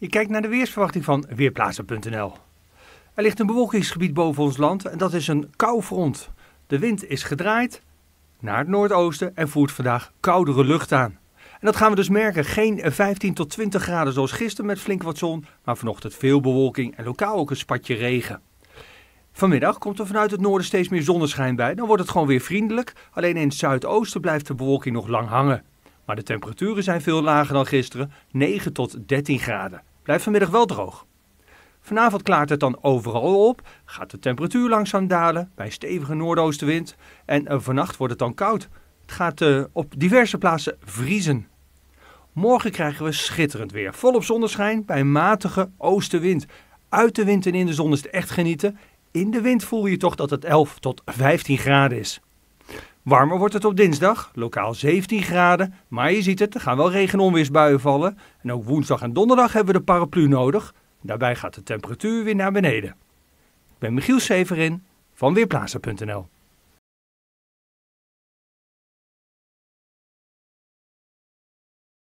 Je kijkt naar de weersverwachting van Weerplaatsen.nl. Er ligt een bewolkingsgebied boven ons land en dat is een koufront. De wind is gedraaid naar het noordoosten en voert vandaag koudere lucht aan. En dat gaan we dus merken. Geen 15 tot 20 graden zoals gisteren met flink wat zon, maar vanochtend veel bewolking en lokaal ook een spatje regen. Vanmiddag komt er vanuit het noorden steeds meer zonneschijn bij. Dan wordt het gewoon weer vriendelijk. Alleen in het zuidoosten blijft de bewolking nog lang hangen. Maar de temperaturen zijn veel lager dan gisteren, 9 tot 13 graden. Blijft vanmiddag wel droog. Vanavond klaart het dan overal op, gaat de temperatuur langzaam dalen bij stevige noordoostenwind en eh, vannacht wordt het dan koud. Het gaat eh, op diverse plaatsen vriezen. Morgen krijgen we schitterend weer, volop zonneschijn bij matige oostenwind. Uit de wind en in de zon is het echt genieten. In de wind voel je toch dat het 11 tot 15 graden is. Warmer wordt het op dinsdag, lokaal 17 graden. Maar je ziet het, er gaan wel regen- en onweersbuien vallen. En ook woensdag en donderdag hebben we de paraplu nodig. Daarbij gaat de temperatuur weer naar beneden. Ik ben Michiel Severin van Weerplaatsen.nl